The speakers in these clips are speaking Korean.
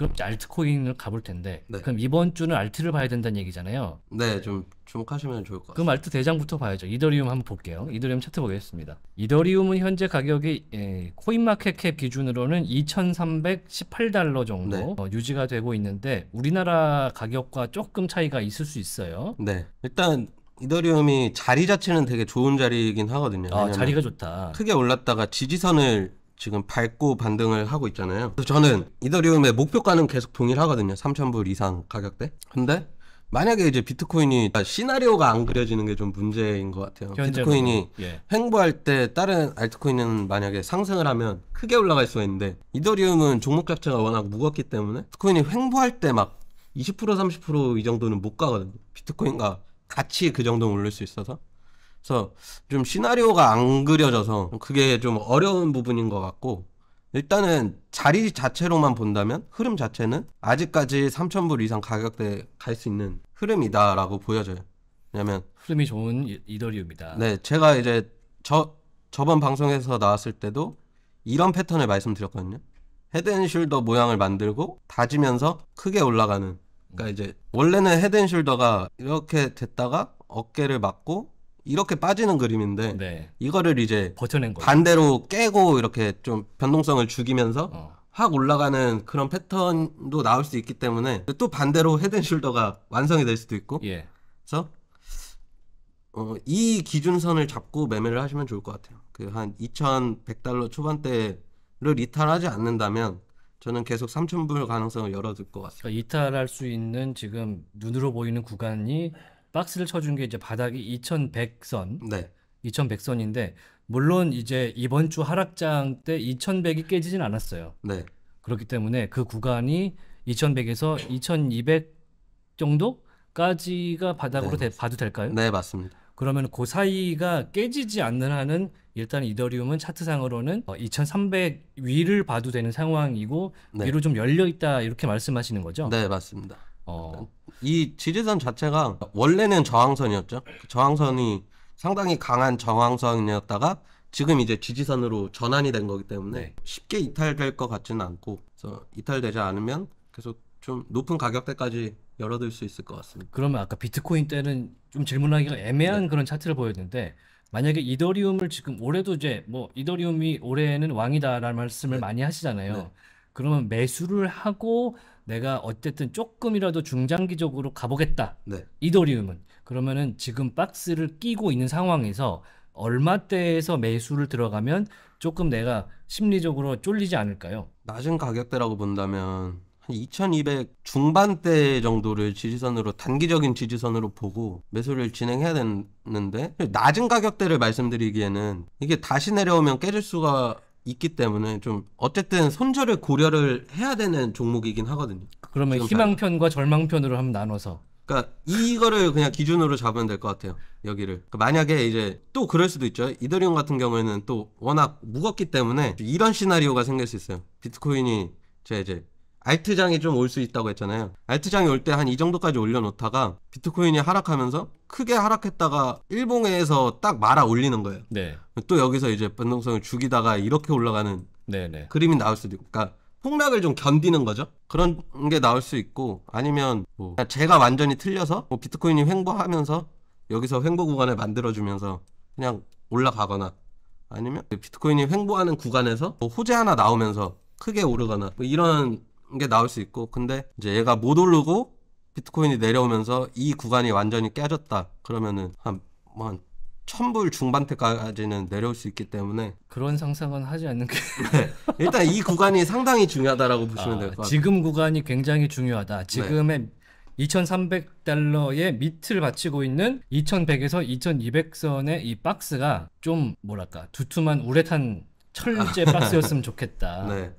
그럼 이제 알트코인을 가볼 텐데 네. 그럼 이번 주는 알트를 봐야 된다는 얘기잖아요. 네, 좀 주목하시면 좋을 것 같아요. 그럼 알트 대장부터 봐야죠. 이더리움 한번 볼게요. 이더리움 차트 보겠습니다. 이더리움은 현재 가격이 예, 코인마켓캡 기준으로는 2,318달러 정도 네. 어, 유지가 되고 있는데 우리나라 가격과 조금 차이가 있을 수 있어요. 네, 일단 이더리움이 자리 자체는 되게 좋은 자리이긴 하거든요. 아, 자리가 좋다. 크게 올랐다가 지지선을 지금 밟고 반등을 하고 있잖아요. 그래서 저는 이더리움의 목표가는 계속 동일하거든요. 3,000불 이상 가격대. 근데 만약에 이제 비트코인이 아, 시나리오가 안 그려지는 게 좀 문제인 것 같아요. 현재로, 비트코인이 예. 횡보할 때 다른 알트코인은 만약에 상승을 하면 크게 올라갈 수가 있는데 이더리움은 종목 자체가 워낙 무겁기 때문에 비트코인이 횡보할 때 막 20% 30%이 정도는 못 가거든요. 비트코인과 같이 그 정도 는 올릴 수 있어서 그래서 좀 시나리오가 안 그려져서 그게 좀 어려운 부분인 것 같고 일단은 자리 자체로만 본다면 흐름 자체는 아직까지 3,000불 이상 가격대 갈 수 있는 흐름이다라고 보여져요. 왜냐면 흐름이 좋은 이- 이더리움이다. 네, 제가 이제 저 저번 방송에서 나왔을 때도 이런 패턴을 말씀드렸거든요. 헤드앤숄더 모양을 만들고 다지면서 크게 올라가는. 그러니까 이제 원래는 헤드앤숄더가 이렇게 됐다가 어깨를 맞고 이렇게 빠지는 그림인데 네. 이거를 이제 버텨낸 거죠. 반대로 깨고 이렇게 좀 변동성을 죽이면서 어. 확 올라가는 그런 패턴도 나올 수 있기 때문에 또 반대로 헤드앤숄더가 완성이 될 수도 있고 예. 그래서 어, 이 기준선을 잡고 매매를 하시면 좋을 것 같아요. 그 한 2,100달러 초반대를 이탈하지 않는다면 저는 계속 3,000불 가능성을 열어둘 것 같습니다. 그러니까 이탈할 수 있는 지금 눈으로 보이는 구간이 박스를 쳐준 게 이제 바닥이 2,100선. 네. 2,100선인데 물론 이제 이번 주 하락장 때 2,100이 깨지진 않았어요. 네. 그렇기 때문에 그 구간이 2,100에서 2,200 정도까지가 바닥으로 네, 대, 봐도 될까요? 네, 맞습니다. 그러면 그 사이가 깨지지 않는 한은 일단 이더리움은 차트상으로는 2,300 어, 위를 봐도 되는 상황이고 네. 위로 좀 열려 있다 이렇게 말씀하시는 거죠? 네, 맞습니다. 어, 이 지리산 자체가 원래는 저항선이었죠. 저항선이 상당히 강한 저항선이었다가 지금 이제 지지선으로 전환이 된 거기 때문에 네. 쉽게 이탈될 것 같지는 않고 그래서 이탈되지 않으면 계속 좀 높은 가격대까지 열어둘 수 있을 것 같습니다. 그러면 아까 비트코인 때는 좀 질문하기가 애매한 네. 그런 차트를 보였는데 만약에 이더리움을 지금 올해도 이제 뭐 이더리움이 올해는 왕이다라는 말씀을 네. 많이 하시잖아요. 네. 그러면 매수를 하고 내가 어쨌든 조금이라도 중장기적으로 가보겠다. 네. 이더리움은 그러면은 지금 박스를 끼고 있는 상황에서 얼마대에서 매수를 들어가면 조금 내가 심리적으로 쫄리지 않을까요? 낮은 가격대라고 본다면 한 2200 중반대 정도를 지지선으로 단기적인 지지선으로 보고 매수를 진행해야 되는데 낮은 가격대를 말씀드리기에는 이게 다시 내려오면 깨질 수가 있기 때문에 좀 어쨌든 손절을 고려를 해야 되는 종목이긴 하거든요. 그러면 희망편과 절망편으로 한번 나눠서 그러니까 이거를 그냥 기준으로 잡으면 될 것 같아요. 여기를 그러니까 만약에 이제 또 그럴 수도 있죠. 이더리움 같은 경우에는 또 워낙 무겁기 때문에 이런 시나리오가 생길 수 있어요. 비트코인이 제 이제 알트장이 좀 올 수 있다고 했잖아요. 알트장이 올 때 한 이 정도까지 올려놓다가 비트코인이 하락하면서 크게 하락했다가 일봉에서 딱 말아 올리는 거예요. 네. 또 여기서 이제 변동성을 죽이다가 이렇게 올라가는 네네. 네. 그림이 나올 수도 있고, 그러니까 폭락을 좀 견디는 거죠. 그런 게 나올 수 있고, 아니면 뭐 그러니까 제가 완전히 틀려서 뭐 비트코인이 횡보하면서 여기서 횡보 구간을 만들어주면서 그냥 올라가거나 아니면 비트코인이 횡보하는 구간에서 뭐 호재 하나 나오면서 크게 오르거나 뭐 이런 게 나올 수 있고 근데 이제 얘가 못 오르고 비트코인이 내려오면서 이 구간이 완전히 깨졌다 그러면은 한 뭐한 천불 중반대까지는 내려올 수 있기 때문에 그런 상상은 하지 않는 게 네. 일단 이 구간이 상당히 중요하다라고 보시면 아, 될것 같아요. 지금 구간이 굉장히 중요하다. 지금의 네. 2,300달러의 밑을 받치고 있는 2,100에서 2,200선의 이 박스가 좀 뭐랄까 두툼한 우레탄 철제 박스였으면 좋겠다. 네.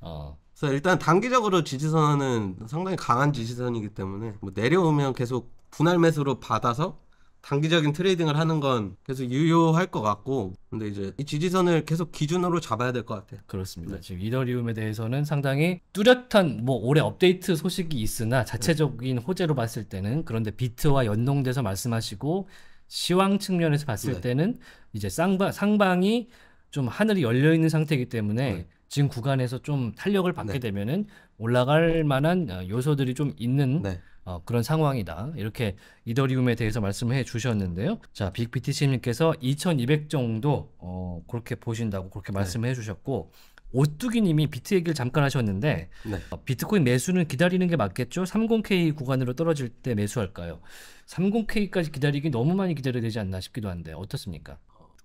어. 그래서 일단 단기적으로 지지선은 상당히 강한 지지선이기 때문에 뭐 내려오면 계속 분할 매수로 받아서 단기적인 트레이딩을 하는 건 계속 유효할 것 같고 근데 이제 이 지지선을 계속 기준으로 잡아야 될 것 같아요. 그렇습니다. 네. 지금 이더리움에 대해서는 상당히 뚜렷한 뭐 올해 업데이트 소식이 있으나 자체적인 호재로 봤을 때는 그런데 비트와 연동돼서 말씀하시고 시황 측면에서 봤을 네. 때는 이제 쌍방 상방이 좀 하늘이 열려 있는 상태이기 때문에 네. 지금 구간에서 좀 탄력을 받게 네. 되면은 올라갈 만한 어, 요소들이 좀 있는 네. 어, 그런 상황이다. 이렇게 이더리움에 대해서 말씀해 주셨는데요. 자, 빅비티씨님께서2200 정도 어, 그렇게 보신다고 그렇게 네. 말씀해 네. 주셨고 오뚜기님이 비트 얘기를 잠깐 하셨는데 네. 어, 비트코인 매수는 기다리는 게 맞겠죠? 30K 구간으로 떨어질 때 매수할까요? 30K까지 기다리기 너무 많이 기다려야 되지 않나 싶기도 한데 어떻습니까?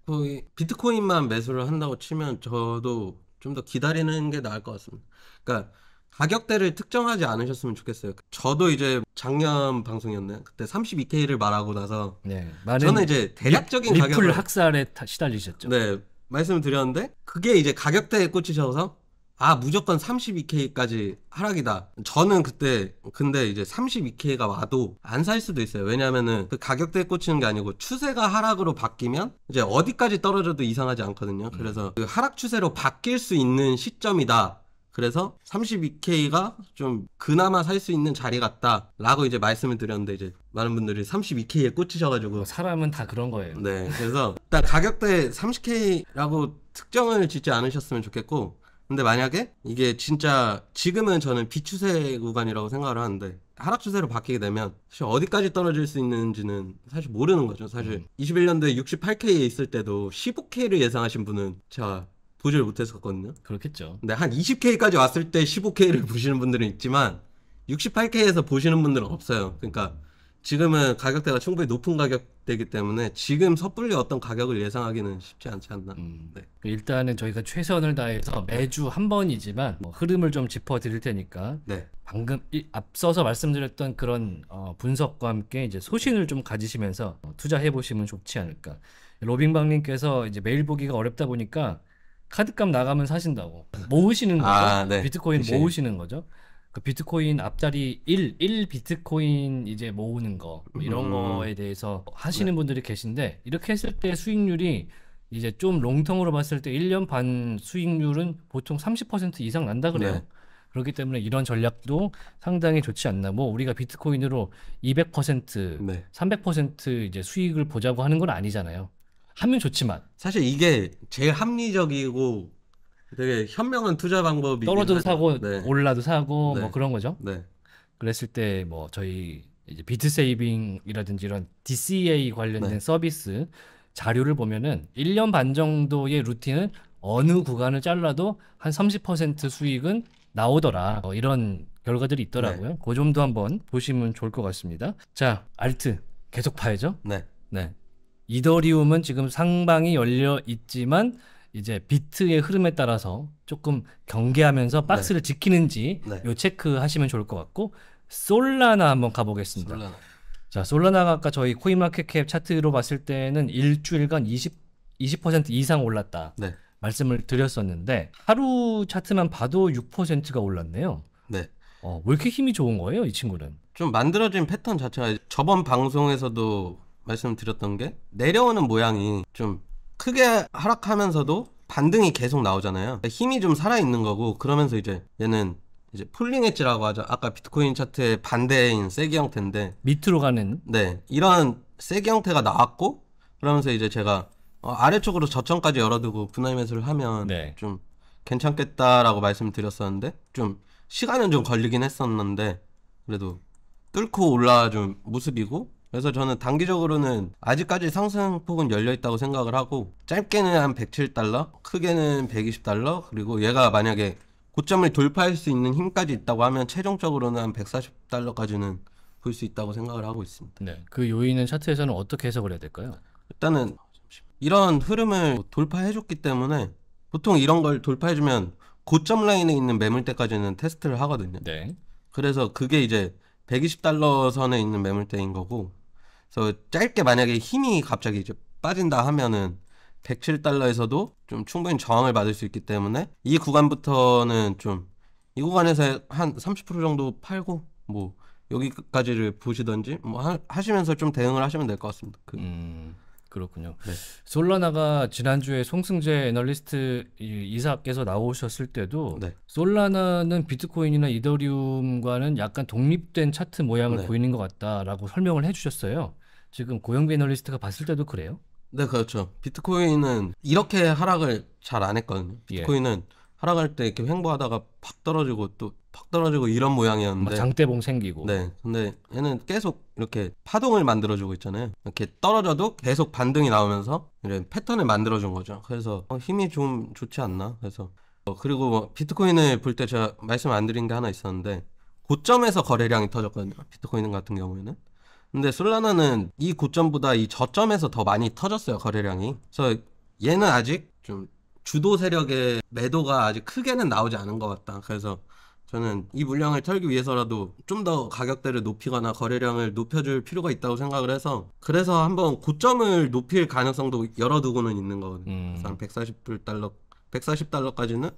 그 비트코인만 매수를 한다고 치면 저도 좀더 기다리는 게 나을 것 같습니다. 그러니까 가격대를 특정하지 않으셨으면 좋겠어요. 저도 이제 작년 방송이었나요? 그때 32K를 말하고 나서 네, 저는 이제 대략적인 가격을 학살에 시달리셨죠. 네, 말씀을 드렸는데 그게 이제 가격대에 꽂히셔서 아 무조건 32K까지 하락이다. 저는 그때 근데 이제 32K가 와도 안 살 수도 있어요. 왜냐면은 그 가격대에 꽂히는 게 아니고 추세가 하락으로 바뀌면 이제 어디까지 떨어져도 이상하지 않거든요. 음. 그래서 그 하락 추세로 바뀔 수 있는 시점이다. 그래서 32K가 좀 그나마 살 수 있는 자리 같다라고 이제 말씀을 드렸는데 이제 많은 분들이 32K에 꽂히셔가지고 사람은 다 그런 거예요. 네, 그래서 일단 가격대 30K라고 특정을 짓지 않으셨으면 좋겠고 근데 만약에 이게 진짜 지금은 저는 비추세 구간이라고 생각을 하는데 하락 추세로 바뀌게 되면 사실 어디까지 떨어질 수 있는지는 사실 모르는 거죠. 사실 음. 21년도에 68K에 있을 때도 15K를 예상하신 분은 제가 보지를 못했었거든요. 그렇겠죠. 근데 한 20K까지 왔을 때 15K를 보시는 분들은 있지만 68K에서 보시는 분들은 없어요. 그러니까 지금은 가격대가 충분히 높은 가격대이기 때문에 지금 섣불리 어떤 가격을 예상하기는 쉽지 않지 않나. 음. 네. 일단은 저희가 최선을 다해서 매주 한 번이지만 뭐 흐름을 좀 짚어드릴 테니까 네. 방금 이, 앞서서 말씀드렸던 그런 어, 분석과 함께 이제 소신을 좀 가지시면서 어, 투자해 보시면 좋지 않을까. 로빙방님께서 이제 매일 보기가 어렵다 보니까 카드값 나가면 사신다고 모으시는 거죠. 아, 네. 비트코인 그치. 모으시는 거죠. 그 비트코인 앞자리 1, 1 비트코인 이제 모으는 거, 뭐 음. 이런 음. 거에 대해서 하시는 네. 분들이 계신데, 이렇게 했을 때 수익률이 이제 좀롱텅으로 봤을 때 1년 반 수익률은 보통 30% 이상 난다 그래요. 네. 그렇기 때문에 이런 전략도 상당히 좋지 않나. 뭐 우리가 비트코인으로 200%, 네. 300% 이제 수익을 보자고 하는 건 아니잖아요. 하면 좋지만 사실 이게 제일 합리적이고 되게 현명한 투자 방법이 떨어져도 사고 네. 올라도 사고 뭐 네. 뭐 그런 거죠. 네. 그랬을 때 뭐 저희 이제 비트 세이빙이라든지 이런 DCA 관련된 네. 서비스 자료를 보면은 1년 반 정도의 루틴은 어느 구간을 잘라도 한 30% 수익은 나오더라. 어, 이런 결과들이 있더라고요. 네. 그 점도 한번 보시면 좋을 것 같습니다. 자, 알트 계속 파야죠 네. 네. 이더리움은 지금 상방이 열려 있지만 이제 비트의 흐름에 따라서 조금 경계하면서 박스를 네. 지키는지 네. 요 체크하시면 좋을 것 같고 솔라나 한번 가보겠습니다. 솔라나. 자 솔라나가 아까 저희 코인마켓캡 차트로 봤을 때는 일주일간 20 20% 이상 올랐다 네. 말씀을 드렸었는데 하루 차트만 봐도 6%가 올랐네요. 네. 어, 왜 이렇게 힘이 좋은 거예요, 이 친구는? 좀 만들어진 패턴 자체가 저번 방송에서도 말씀드렸던 게 내려오는 모양이 좀 크게 하락하면서도 반등이 계속 나오잖아요. 그러니까 힘이 좀 살아있는 거고 그러면서 이제 얘는 이제 풀링 엣지라고 하죠. 아까 비트코인 차트의 반대인 세기 형태인데 밑으로 가는 네 이런 세기 형태가 나왔고 그러면서 이제 제가 어, 아래쪽으로 저점까지 열어두고 분할 매수를 하면 네. 좀 괜찮겠다라고 말씀드렸었는데 좀 시간은 좀 걸리긴 했었는데 그래도 뚫고 올라와 좀 모습이고 그래서 저는 단기적으로는 아직까지 상승폭은 열려있다고 생각을 하고 짧게는 한 107달러, 크게는 120달러, 그리고 얘가 만약에 고점을 돌파할 수 있는 힘까지 있다고 하면 최종적으로는 한 140달러까지는 볼 수 있다고 생각을 하고 있습니다. 네, 그 요인은 차트에서는 어떻게 해석을 해야 될까요? 일단은 이런 흐름을 돌파해줬기 때문에 보통 이런 걸 돌파해주면 고점 라인에 있는 매물대까지는 테스트를 하거든요. 네. 그래서 그게 이제 120달러 선에 있는 매물대인 거고 그래서 짧게 만약에 힘이 갑자기 이제 빠진다 하면은 107달러에서도 좀 충분히 저항을 받을 수 있기 때문에 이 구간부터는 좀 이 구간에서 한 30% 정도 팔고 뭐 여기까지를 보시던지 뭐 하, 시면서좀 대응을 하시면 될 것 같습니다. 그. 음, 그렇군요. 네. 솔라나가 지난주에 송승재 애널리스트 이사께서 나오셨을 때도 네. 솔라나는 비트코인이나 이더리움과는 약간 독립된 차트 모양을 네. 보이는 것 같다라고 설명을 해주셨어요. 지금 고영배 애널리스트가 봤을 때도 그래요? 네, 그렇죠. 비트코인은 이렇게 하락을 잘 안 했거든요. 예. 비트코인은 예. 하락할 때 이렇게 횡보하다가 팍 떨어지고 또 팍 떨어지고 이런 모양이었는데 뭐 장대봉 생기고 네 근데 얘는 계속 이렇게 파동을 만들어주고 있잖아요 이렇게 떨어져도 계속 반등이 나오면서 이런 패턴을 만들어준 거죠 그래서 어, 힘이 좀 좋지 않나 그래서 어, 그리고 뭐 비트코인을 볼 때 제가 말씀 안 드린 게 하나 있었는데 고점에서 거래량이 터졌거든요 비트코인 같은 경우에는 근데 솔라나는 이 고점보다 이 저점에서 더 많이 터졌어요 거래량이. 그래서 얘는 아직 좀 주도 세력의 매도가 아직 크게는 나오지 않은 것 같다. 그래서 저는 이 물량을 털기 위해서라도 좀 더 가격대를 높이거나 거래량을 높여줄 필요가 있다고 생각을 해서 그래서 한번 고점을 높일 가능성도 열어두고는 있는 거거든요. 음. 그 140불 달러, 140달러까지는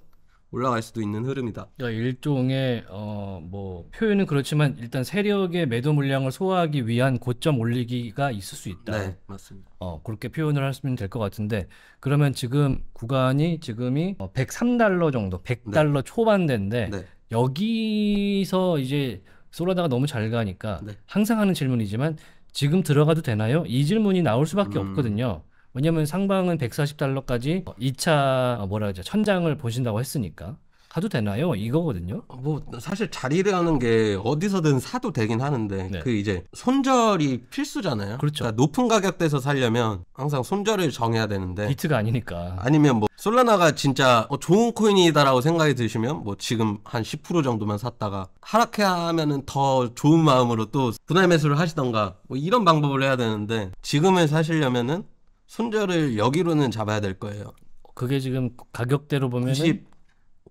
올라갈 수도 있는 흐름이다. 일종의 어뭐 표현은 그렇지만 일단 세력의 매도 물량을 소화하기 위한 고점 올리기가 있을 수 있다. 네, 맞습니다. 어 그렇게 표현을 하시면 될것 같은데 그러면 지금 구간이 지금이 103달러 어, 정도, 100달러 네. 초반대인데 네. 여기서 이제 쏘라다가 너무 잘 가니까 네. 항상 하는 질문이지만 지금 들어가도 되나요? 이 질문이 나올 수밖에 음... 없거든요. 왜냐면 상방은 140달러까지 2차 어, 뭐라 그러죠 천장을 보신다고 했으니까 가도 되나요? 이거거든요. 어, 뭐 사실 자리라는 게 어디서든 사도 되긴 하는데 네. 그 이제 손절이 필수잖아요. 그렇죠. 그러니까 높은 가격대에서 살려면 항상 손절을 정해야 되는데 비트가 아니니까. 아니면 뭐 솔라나가 진짜 어, 좋은 코인이다라고 생각이 드시면 뭐 지금 한 10% 정도만 샀다가 하락하면은 해더 좋은 마음으로 또 분할 매수를 하시던가 뭐 이런 방법을 해야 되는데 지금을 사시려면은 손절를 여기로는 잡아야 될 거예요. 그게 지금 가격대로 보면 90,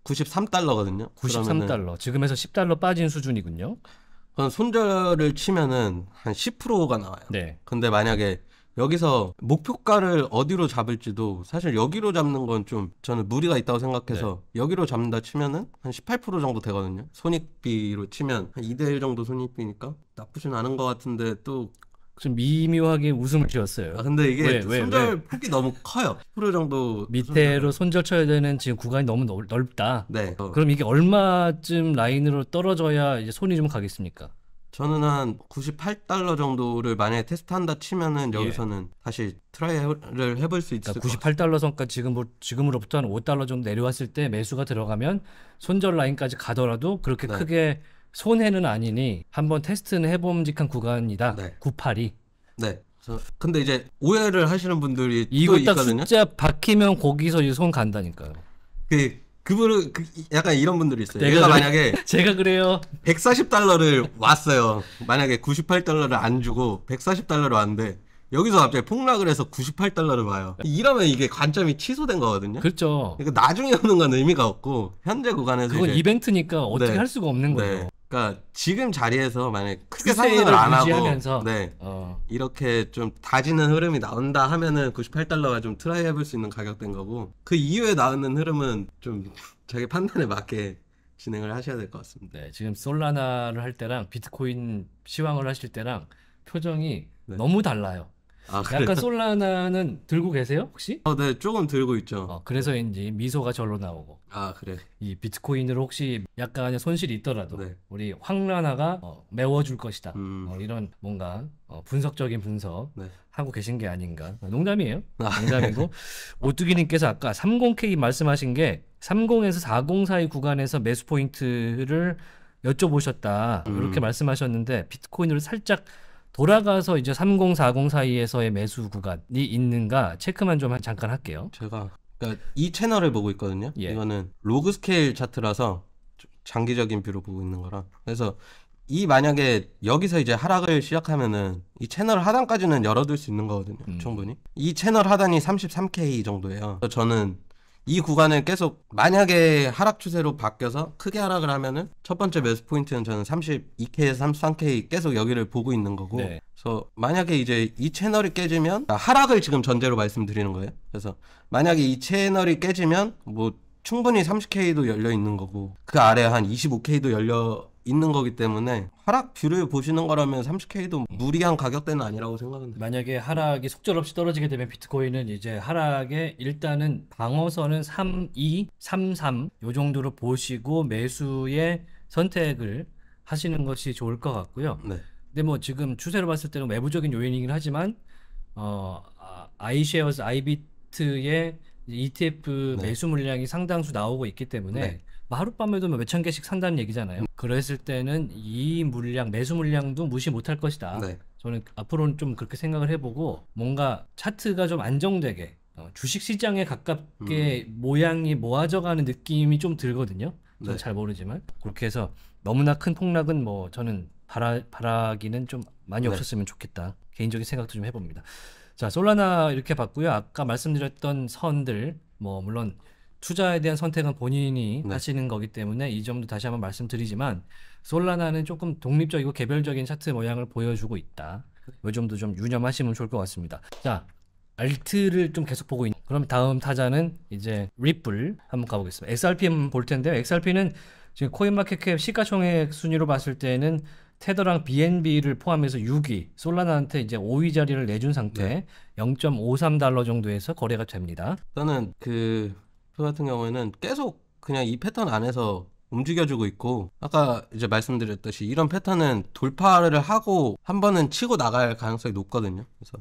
93달러거든요. 93달러. 지금에서 10달러 빠진 수준이군요. 그럼 손절을 치면은 한 10%가 나와요. 네. 근데 만약에 여기서 목표가를 어디로 잡을지도 사실 여기로 잡는 건 좀 저는 무리가 있다고 생각해서 네. 여기로 잡는다 치면은 한 18% 정도 되거든요. 손익비로 치면 한 2대 1 정도 손익비니까 나쁘진 않은 것 같은데 또좀 미묘하게 웃음을 지었어요. 아 근데 이게 왜, 손절 왜, 폭이 너무 커요. 10% 정도 밑에로 손절 쳐야 되는 지금 구간이 너무 넓, 다 네. 어. 그럼 이게 얼마쯤 라인으로 떨어져야 이제 손이 좀 가겠습니까? 저는 한 98달러 정도를 만약에 테스트한다 치면은 예. 여기서는 예. 다시 트라이를 해볼 수 있을 그러니까 98달러 선까지 지금 뭐 지금으로부터 한 5달러 정도 내려왔을 때 매수가 들어가면 손절 라인까지 가더라도 그렇게 네. 크게 손해는 아니니 한번 테스트는 해봄직한 구간이다. 네. 9 8 네. 근데 이제 오해를 하시는 분들이 이거 딱 있거든요. 숫자 박히면 거기서 이제 손 간다니까요. 그 그분은 그, 약간 이런 분들이 있어요. 내가, 그래, 만약에 제가 그래요. 140달러를 왔어요. 만약에 98달러를 안 주고 140달러로 왔는데 여기서 갑자기 폭락을 해서 98달러를 봐요. 이러면 이게 관점이 취소된 거거든요. 그렇죠. 그러니까 나중에 오는 건 의미가 없고 현재 구간에서 그건 이벤트니까 어떻게 네. 할 수가 없는 네. 거예요. 네. 그러니까 지금 자리에서 만약 크게 그 상승을 안 하고 네 어. 이렇게 좀 다지는 흐름이 나온다 하면은 98달러가 좀 트라이 해볼 수 있는 가격된 거고 그 이후에 나오는 흐름은 좀 자기 판단에 맞게 진행을 하셔야 될 것 같습니다. 네, 지금 솔라나를 할 때랑 비트코인 시황을 하실 때랑 표정이 네. 너무 달라요. 아, 약간 솔라나는 들고 계세요 혹시? 어, 네, 조금 들고 있죠. 어, 그래서인지 미소가 절로 나오고. 아, 그래. 이 비트코인으로 혹시 약간의 손실이 있더라도 네. 우리 황라나가 어, 메워줄 것이다. 음. 어, 이런 뭔가 어, 분석적인 분석 네. 하고 계신 게 아닌가. 농담이에요. 아, 네. 농담이고 오뚜기님께서 아까 30K 말씀하신 게 30에서 40 사이 구간에서 매수 포인트를 여쭤보셨다. 음. 이렇게 말씀하셨는데 비트코인으로 살짝 돌아가서 이제 30, 40 사이에서의 매수 구간이 있는가 체크만 좀 잠깐 할게요. 제가 그러니까 이 채널을 보고 있거든요. 예. 이거는 로그 스케일 차트라서 장기적인 뷰로 보고 있는 거라. 그래서 이 만약에 여기서 이제 하락을 시작하면은 이 채널 하단까지는 열어둘 수 있는 거거든요. 음. 충분히. 이 채널 하단이 33K 정도예요. 저는 이 구간을 계속 만약에 하락 추세로 바뀌어서 크게 하락을 하면은 첫 번째 매수 포인트는 저는 32K에서 33K 계속 여기를 보고 있는 거고 네. 그래서 만약에 이제 이 채널이 깨지면 하락을 지금 전제로 말씀드리는 거예요. 그래서 만약에 이 채널이 깨지면 뭐 충분히 30K도 열려 있는 거고 그 아래 한 25K도 열려 있는 거기 때문에 하락 뷰를 보시는 거라면 30K도 무리한 가격대는 아니라고 생각합니다. 만약에 하락이 속절없이 떨어지게 되면 비트코인은 이제 하락에 일단은 방어선은 32, 33 요 정도로 보시고 매수의 선택을 하시는 것이 좋을 것 같고요. 네. 근데 뭐 지금 추세로 봤을 때는 외부적인 요인이긴 하지만 어 아, 아이쉐어스 아이비트의 ETF 네. 매수 물량이 상당수 나오고 있기 때문에 네. 뭐 하룻밤에도 뭐 몇천 개씩 산다는 얘기잖아요. 그랬을 때는 이 물량 매수 물량도 무시 못할 것이다. 네. 저는 앞으로는 좀 그렇게 생각을 해보고 뭔가 차트가 좀 안정되게 어, 주식 시장에 가깝게 음. 모양이 모아져가는 느낌이 좀 들거든요. 저는 네. 잘 모르지만 그렇게 해서 너무나 큰 폭락은 뭐 저는 바라 바라기는 좀 많이 네. 없었으면 네. 좋겠다 개인적인 생각도 좀 해봅니다. 자 솔라나 이렇게 봤고요. 아까 말씀드렸던 선들 뭐 물론 투자에 대한 선택은 본인이 네. 하시는 거기 때문에 이 점도 다시 한번 말씀드리지만 솔라나는 조금 독립적이고 개별적인 차트 모양을 보여주고 있다. 요 점도 좀 유념하시면 좋을 것 같습니다. 자, 알트를 좀 계속 보고 있는 그럼 다음 타자는 이제 리플 한번 가보겠습니다. x r p 볼 텐데요. XRP는 지금 코인마켓캡 시가총액 순위로 봤을 때는 테더랑 BNB를 포함해서 6위, 솔라나한테 이제 5위 자리를 내준 상태 네. 0.53달러 정도에서 거래가 됩니다. 저는 그표 그 같은 경우에는 계속 그냥 이 패턴 안에서 움직여주고 있고 아까 이제 말씀드렸듯이 이런 패턴은 돌파를 하고 한 번은 치고 나갈 가능성이 높거든요. 그래서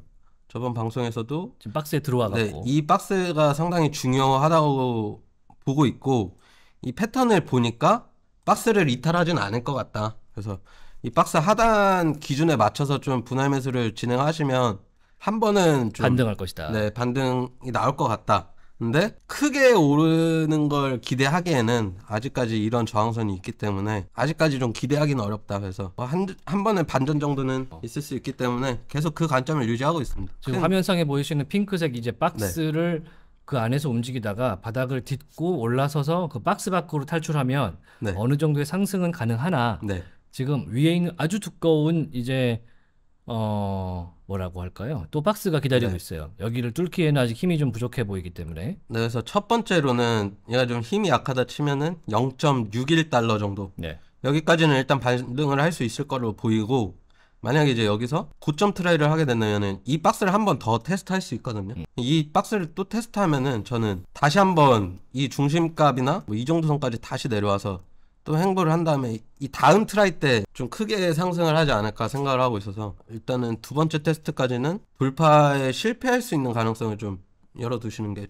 저번 방송에서도 지금 박스에 들어와갖고 네, 이 박스가 상당히 중요하다고 보고 있고 이 패턴을 보니까 박스를 이탈하진 않을 것 같다. 그래서 이 박스 하단 기준에 맞춰서 좀 분할 매수를 진행하시면 한 번은 좀 반등할 것이다. 네, 반등이 나올 것 같다. 근데 크게 오르는 걸 기대하기에는 아직까지 이런 저항선이 있기 때문에 아직까지 좀 기대하기는 어렵다 그래서 한, 한 번에 반전 정도는 어. 있을 수 있기 때문에 계속 그 관점을 유지하고 있습니다. 지금 큰... 화면상에 보이시는 핑크색 이제 박스를 네. 그 안에서 움직이다가 바닥을 딛고 올라서서 그 박스 밖으로 탈출하면 네. 어느 정도의 상승은 가능하나 네. 지금 위에 있는 아주 두꺼운 이제 어 뭐라고 할까요? 또 박스가 기다리고 네. 있어요. 여기를 뚫기에는 아직 힘이 좀 부족해 보이기 때문에. 네, 그래서 첫 번째로는 얘가 좀 힘이 약하다 치면은 0.61달러 정도. 네. 여기까지는 일단 반등을 할 수 있을 거로 보이고 만약에 이제 여기서 고점 트라이를 하게 된다면은 이 박스를 한 번 더 테스트할 수 있거든요. 음. 이 박스를 또 테스트하면은 저는 다시 한번 이 중심값이나 뭐이 정도 선까지 다시 내려와서 또 행보를 한 다음에 이 다음 트라이 때 좀 크게 상승을 하지 않을까 생각을 하고 있어서 일단은 두 번째 테스트까지는 돌파에 실패할 수 있는 가능성을 좀 열어두시는 게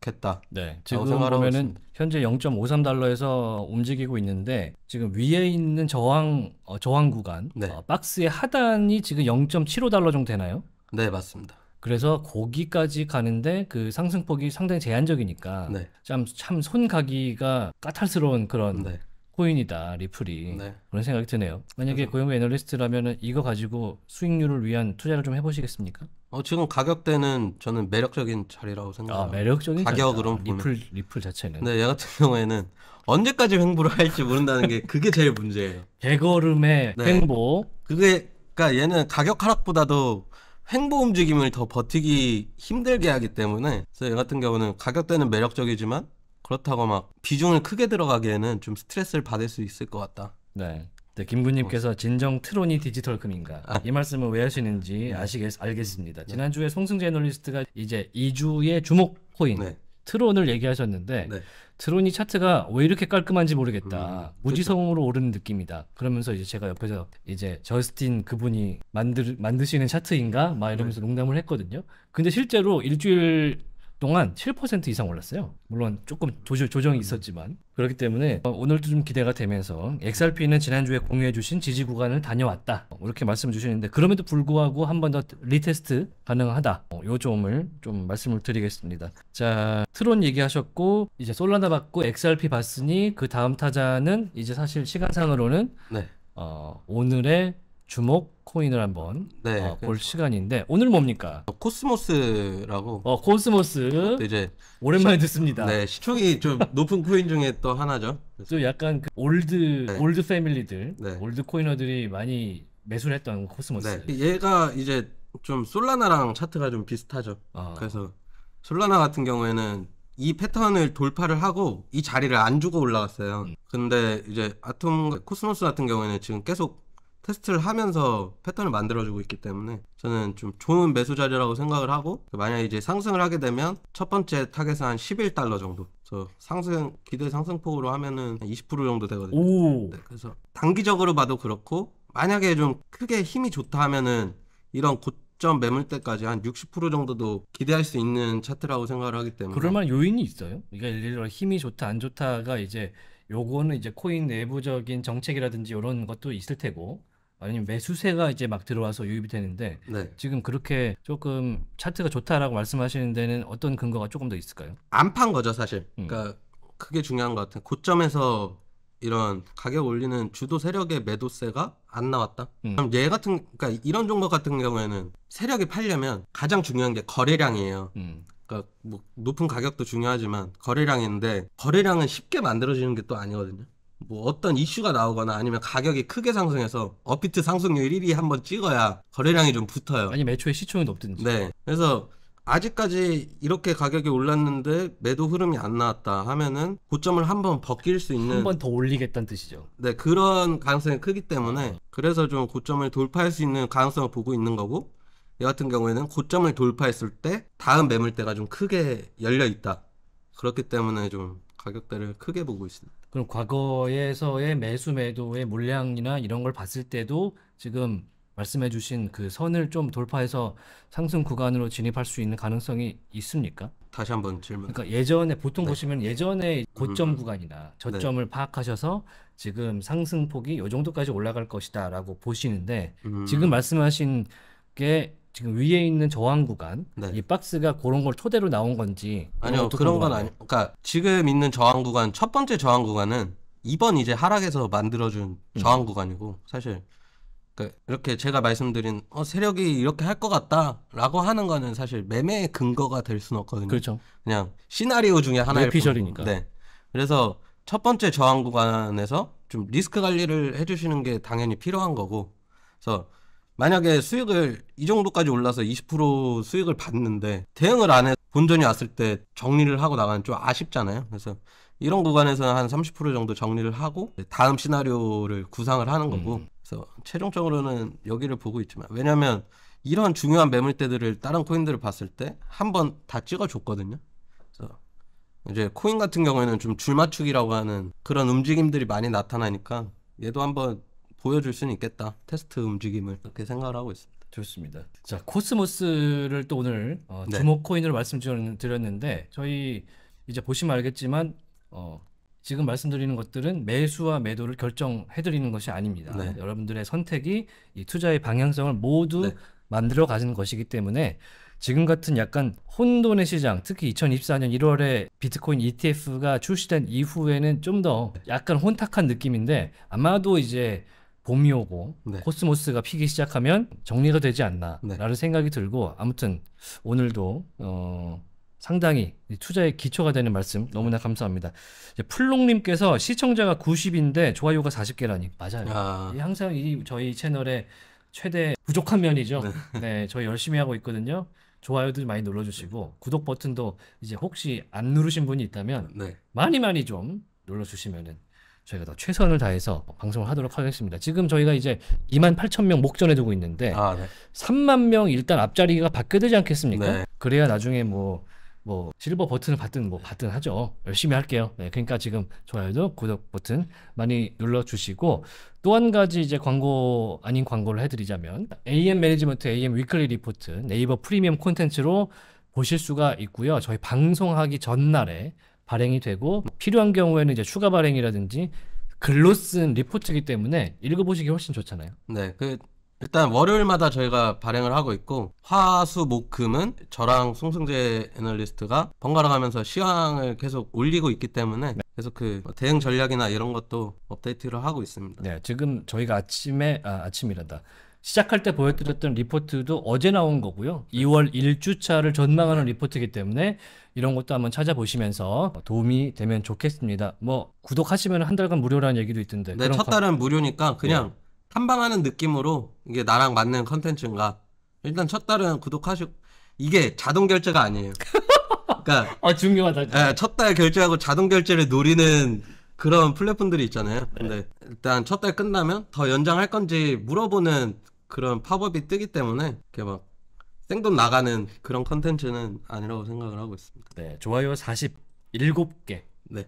좋겠다. 네. 지금 보면은 현재 0.53달러에서 움직이고 있는데 지금 위에 있는 저항 어, 저항 구간 네. 어, 박스의 하단이 지금 0.75달러 정도 되나요? 네, 맞습니다. 그래서 거기까지 가는데 그 상승폭이 상당히 제한적이니까 네. 참, 참 손 가기가 까탈스러운 그런 네. 비코인이다 리플이 네. 그런 생각이 드네요. 만약에 그래서... 고용의 애널리스트라면 이거 가지고 수익률을 위한 투자를 좀 해보시겠습니까? 어, 지금 가격대는 저는 매력적인 자리라고 아, 생각합니다 아, 매력적인 가격으로 보면 리플 리플 자체는. 네, 얘 같은 경우에는 언제까지 횡보를 할지 모른다는 게 그게 제일 문제예요. 개걸음의 네. 횡보. 그게 그러니까 얘는 가격 하락보다도 횡보 움직임을 더 버티기 힘들게 하기 때문에 그래서 얘 같은 경우는 가격대는 매력적이지만 그렇다고 막 비중을 크게 들어가기에는 좀 스트레스를 받을 수 있을 것 같다. 네. 네, 김구님께서 진정 트론이 디지털 금인가 아. 이 말씀을 왜 하시는지 네. 아시겠 알겠습니다. 네. 지난주에 송승재 애리스트가 이제 2주의 주목 코인 네. 트론을 얘기하셨는데 네. 트론이 차트가 왜 이렇게 깔끔한지 모르겠다. 음, 그렇죠. 무지성으로 그렇죠. 오르는 느낌이다. 그러면서 이제 제가 옆에서 이제 저스틴 그분이 만들 만드시는 차트인가 막 이러면서 네. 농담을 했거든요. 근데 실제로 일주일 동안 7% 이상 올랐어요. 물론 조금 조정, 이 음. 있었지만 그렇기 때문에 어, 오늘도 좀 기대가 되면서 XRP는 지난주에 공유해주신 지지 구간을 다녀왔다 어, 이렇게 말씀 주시는데 그럼에도 불구하고 한 번 더 리테스트 가능하다 어, 요 점을 좀 말씀을 드리겠습니다. 자 트론 얘기하셨고 이제 솔라나 받고 XRP 봤으니 그 다음 타자는 이제 사실 시간상으로는 네. 어, 오늘의 주목 코인을 한번 네, 어, 볼 시간인데 오늘 뭡니까? 어, 코스모스라고. 어 코스모스. 이제 오랜만에 시, 듣습니다. 네 시총이 좀 높은 코인 중에 또 하나죠. 그래서. 좀 약간 그 올드 네. 올드 패밀리들, 네. 올드 코이너들이 많이 매수를 했던 코스모스. 네, 얘가 이제 좀 솔라나랑 차트가 좀 비슷하죠. 아. 그래서 솔라나 같은 경우에는 이 패턴을 돌파를 하고 이 자리를 안 주고 올라갔어요. 음. 근데 이제 아톰 코스모스 같은 경우에는 지금 계속 테스트를 하면서 패턴을 만들어주고 있기 때문에 저는 좀 좋은 매수 자료라고 생각을 하고 만약 이제 상승을 하게 되면 첫 번째 타겟은 한 11달러 정도 그래서 상승 기대 상승폭으로 하면은 20% 정도 되거든요 네, 그래서 단기적으로 봐도 그렇고 만약에 좀 크게 힘이 좋다 하면은 이런 고점 매물 때까지 한 60% 정도도 기대할 수 있는 차트라고 생각을 하기 때문에 그럴만한 요인이 있어요 그러니까 예를 들어 힘이 좋다 안 좋다가 이제 요거는 이제 코인 내부적인 정책이라든지 이런 것도 있을 테고 아니면 매수세가 이제 막 들어와서 유입이 되는데 네. 지금 그렇게 조금 차트가 좋다라고 말씀하시는 데는 어떤 근거가 조금 더 있을까요? 안 판 거죠 사실. 음. 그러니까 그게 중요한 것같은 고점에서 이런 가격 올리는 주도 세력의 매도세가 안 나왔다. 음. 그럼 얘 같은 그러니까 이런 종목 같은 경우에는 세력이 팔려면 가장 중요한 게 거래량이에요. 음. 그러니까 뭐 높은 가격도 중요하지만 거래량인데 거래량은 쉽게 만들어지는 게 또 아니거든요. 뭐 어떤 이슈가 나오거나 아니면 가격이 크게 상승해서 어피트 상승률 1위 한번 찍어야 거래량이 좀 붙어요. 아니 매초에 시총이 높든지. 네. 그래서 아직까지 이렇게 가격이 올랐는데 매도 흐름이 안 나왔다 하면은 고점을 한번 벗길 수 있는 한번 더 올리겠다는 뜻이죠. 네, 그런 가능성이 크기 때문에 그래서 좀 고점을 돌파할 수 있는 가능성을 보고 있는 거고 이 같은 경우에는 고점을 돌파했을 때 다음 매물대가 좀 크게 열려 있다. 그렇기 때문에 좀 가격대를 크게 보고 있습니다. 그럼 과거에서의 매수 매도의 물량이나 이런 걸 봤을 때도 지금 말씀해 주신 그 선을 좀 돌파해서 상승 구간으로 진입할 수 있는 가능성이 있습니까? 다시 한번 질문. 그러니까 예전에 보통 네. 보시면 예전에 고점 음. 구간이나 네. 저점을 네. 파악하셔서 지금 상승폭이 요 정도까지 올라갈 것이다라고 보시는데 음. 지금 말씀하신 게 지금 위에 있는 저항 구간 네. 이 박스가 그런 걸 토대로 나온 건지 아니요 그런 건 아니. 그러니까 지금 있는 저항 구간 첫 번째 저항 구간은 이번 이제 하락에서 만들어준 음. 저항 음. 구간이고 사실 그러니까 이렇게 제가 말씀드린 어, 세력이 이렇게 할 것 같다라고 하는 거는 사실 매매의 근거가 될 수는 없거든요. 그렇죠. 그냥 시나리오 중에 하나의 피셜이니까. 네. 그래서 첫 번째 저항 구간에서 좀 리스크 관리를 해주시는 게 당연히 필요한 거고, 그래서 만약에 수익을 이 정도까지 올라서 20% 수익을 받는데 대응을 안 해 본전이 왔을 때 정리를 하고 나가는 좀 아쉽잖아요. 그래서 이런 구간에서는 한30% 정도 정리를 하고 다음 시나리오를 구상을 하는 음. 거고 음. 그래서 최종적으로는 여기를 보고 있지만 왜냐하면 이런 중요한 매물대들을 다른 코인들을 봤을 때 한 번 다 찍어줬거든요. 그래서 이제 코인 같은 경우에는 좀줄 맞추기라고 하는 그런 움직임들이 많이 나타나니까 얘도 한번 보여줄 수는 있겠다. 테스트 움직임을 그렇게 생각을 하고 있습니다. 좋습니다. 자 코스모스를 또 오늘 어, 네. 주목 네. 코인으로 말씀드렸는데 저희 이제 보시면 알겠지만 어, 지금 말씀드리는 것들은 매수와 매도를 결정해드리는 것이 아닙니다. 네. 여러분들의 선택이 이 투자의 방향성을 모두 네. 만들어 가는 것이기 때문에 지금 같은 약간 혼돈의 시장, 특히 2024년 1월에 비트코인 ETF가 출시된 이후에는 좀더 네. 약간 혼탁한 느낌인데 아마도 이제 봄이 오고 네. 코스모스가 피기 시작하면 정리가 되지 않나라는 네. 생각이 들고 아무튼 오늘도 어 상당히 투자의 기초가 되는 말씀 너무나 감사합니다. 풀롱님께서 시청자가 90인데 좋아요가 40개라니 맞아요. 아. 항상 이 저희 채널의 최대 부족한 면이죠. 네. 네, 저희 열심히 하고 있거든요. 좋아요도 많이 눌러주시고 구독 버튼도 이제 혹시 안 누르신 분이 있다면 네. 많이 많이 좀 눌러주시면은 저희가 더 최선을 다해서 방송을 하도록 하겠습니다. 지금 저희가 이제 2만 8천 명 목전에 두고 있는데 아, 네. 3만 명 일단 앞자리가 받게 되지 않겠습니까? 네. 그래야 나중에 뭐뭐 뭐 실버 버튼을 받든 뭐 받든 하죠. 열심히 할게요. 네, 그러니까 지금 좋아요도 구독 버튼 많이 눌러주시고 또 한 가지 이제 광고 아닌 광고를 해드리자면 AM 매니지먼트 AM 위클리 리포트 네이버 프리미엄 콘텐츠로 보실 수가 있고요. 저희 방송하기 전날에 발행이 되고 뭐 필요한 경우에는 이제 추가 발행이라든지 글로 쓴 리포트이기 때문에 읽어보시기 훨씬 좋잖아요. 네, 그 일단 월요일마다 저희가 발행을 하고 있고 화수목금은 저랑 송승재 애널리스트가 번갈아 가면서 시황을 계속 올리고 있기 때문에 계속 네. 그 대응 전략이나 이런 것도 업데이트를 하고 있습니다. 네, 지금 저희가 아침에 아, 아침이란다. 시작할 때 보여드렸던 리포트도 어제 나온 거고요. 2월 1주차를 전망하는 리포트이기 때문에 이런 것도 한번 찾아보시면서 도움이 되면 좋겠습니다. 뭐 구독하시면 한 달간 무료라는 얘기도 있던데. 네, 첫 달은 컨... 무료니까 그냥 네. 탐방하는 느낌으로 이게 나랑 맞는 컨텐츠인가. 일단 첫 달은 구독하시 이게 자동 결제가 아니에요. 그러니까 아 중요하다. 네, 첫달 결제하고 자동 결제를 노리는 그런 플랫폼들이 있잖아요. 근데 네. 일단 첫 달 끝나면 더 연장할 건지 물어보는 그런 팝업이 뜨기 때문에 이렇게 막 생돈 나가는 그런 컨텐츠는 아니라고 생각을 하고 있습니다. 네, 좋아요 47개.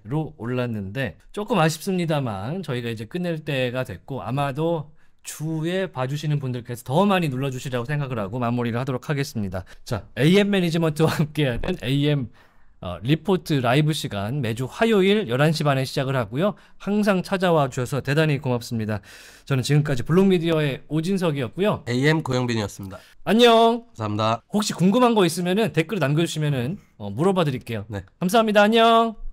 로 올랐는데 조금 아쉽습니다만 저희가 이제 끝낼 때가 됐고 아마도 주에 봐주시는 분들께서 더 많이 눌러주시라고 생각을 하고 마무리를 하도록 하겠습니다. 자, AM 매니지먼트와 함께하는 AM 어, 리포트 라이브 시간 매주 화요일 11시 반에 시작을 하고요. 항상 찾아와 주셔서 대단히 고맙습니다. 저는 지금까지 블록미디어의 오진석이었고요. AM 고영빈이었습니다. 안녕. 감사합니다. 혹시 궁금한 거 있으면 댓글 남겨주시면 어, 물어봐 드릴게요. 네. 감사합니다. 안녕.